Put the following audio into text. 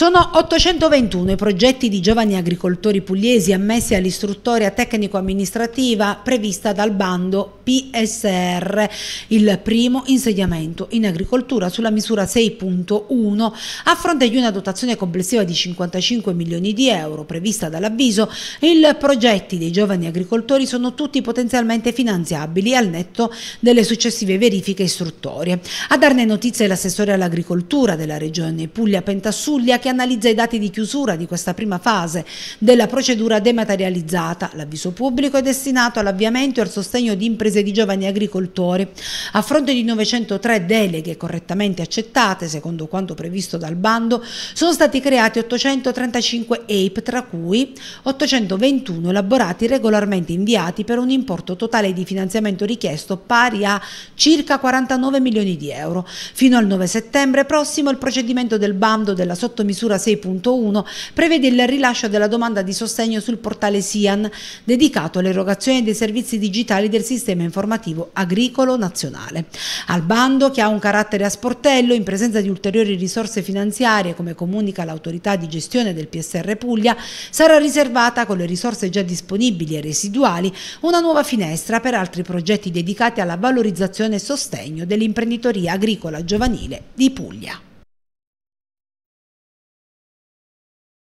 Sono 821 i progetti di giovani agricoltori pugliesi ammessi all'istruttoria tecnico-amministrativa prevista dal bando PSR, il primo insediamento in agricoltura sulla misura 6.1 a fronte di una dotazione complessiva di 55 milioni di euro prevista dall'avviso, i progetti dei giovani agricoltori sono tutti potenzialmente finanziabili al netto delle successive verifiche istruttorie. A darne notizia è l'assessore all'agricoltura della regione Puglia Pentassuglia che analizza i dati di chiusura di questa prima fase della procedura dematerializzata. L'avviso pubblico è destinato all'avviamento e al sostegno di imprese di giovani agricoltori. A fronte di 903 deleghe correttamente accettate, secondo quanto previsto dal bando, sono stati creati 835 EIP, tra cui 821 elaborati regolarmente inviati per un importo totale di finanziamento richiesto pari a circa 49 milioni di euro. Fino al 9 settembre prossimo il procedimento del bando della sottomisura misura 6.1 prevede il rilascio della domanda di sostegno sul portale SIAN dedicato all'erogazione dei servizi digitali del sistema informativo agricolo nazionale. Al bando, che ha un carattere a sportello, in presenza di ulteriori risorse finanziarie, come comunica l'autorità di gestione del PSR Puglia, sarà riservata con le risorse già disponibili e residuali una nuova finestra per altri progetti dedicati alla valorizzazione e sostegno dell'imprenditoria agricola giovanile di Puglia.